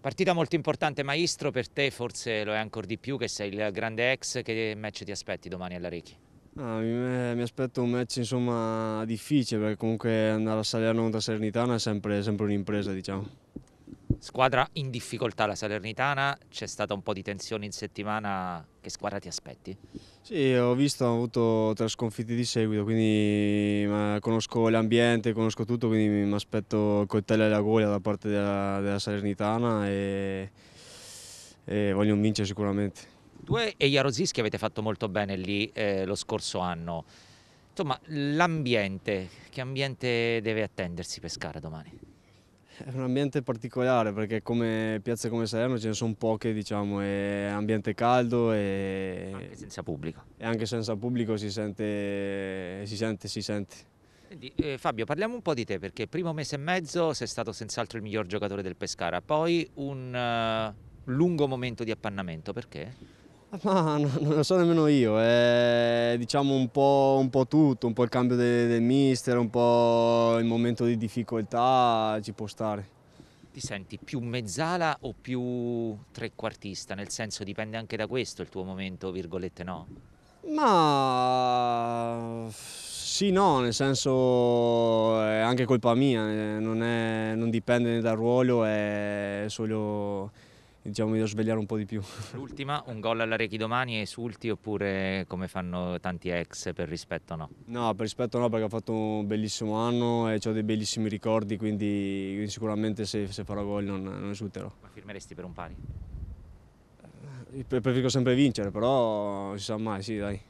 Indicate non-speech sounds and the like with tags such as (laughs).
Partita molto importante Maestro, per te forse lo è ancora di più che sei il grande ex, che match ti aspetti domani all'Arechi? Ah, mi, eh, mi, aspetto un match insomma, difficile perché comunque andare a Salerno contro Serenitana è sempre, sempre un'impresa diciamo. Squadra in difficoltà la Salernitana, c'è stata un po' di tensione in settimana, che squadra ti aspetti? Sì, ho visto, ho avuto tre sconfitti di seguito, quindi conosco l'ambiente, conosco tutto, quindi mi aspetto coltello alla gola da parte della, della Salernitana e, e voglio vincere sicuramente. Tu e Jarozinski avete fatto molto bene lì eh, lo scorso anno, insomma l'ambiente, che ambiente deve attendersi Pescara domani? È un ambiente particolare perché come piazze come Salerno ce ne sono poche, diciamo, è ambiente caldo e... Anche senza pubblico. E anche senza pubblico si sente, si sente, si sente. Quindi, eh, Fabio, parliamo un po' di te perché primo mese e mezzo sei stato senz'altro il miglior giocatore del Pescara, poi un uh, lungo momento di appannamento, perché? Ma (laughs) non lo so nemmeno io, è diciamo un po', un po tutto, un po' il cambio del, del mister, un po' il momento di difficoltà ci può stare. Ti senti più mezzala o più trequartista? Nel senso dipende anche da questo il tuo momento, virgolette no? Ma sì, no, nel senso è anche colpa mia, eh, non, è, non dipende dal ruolo, è solo diciamo, mi devo svegliare un po' di più. (laughs) L'ultima, un gol alla Rechi domani, e esulti oppure come fanno tanti ex per rispetto no? No, per rispetto no perché ho fatto un bellissimo anno e ho dei bellissimi ricordi, quindi sicuramente se, se farò gol non, non esulterò. Ma firmeresti per un pari? Eh, preferisco sempre vincere, però non si sa mai, sì dai.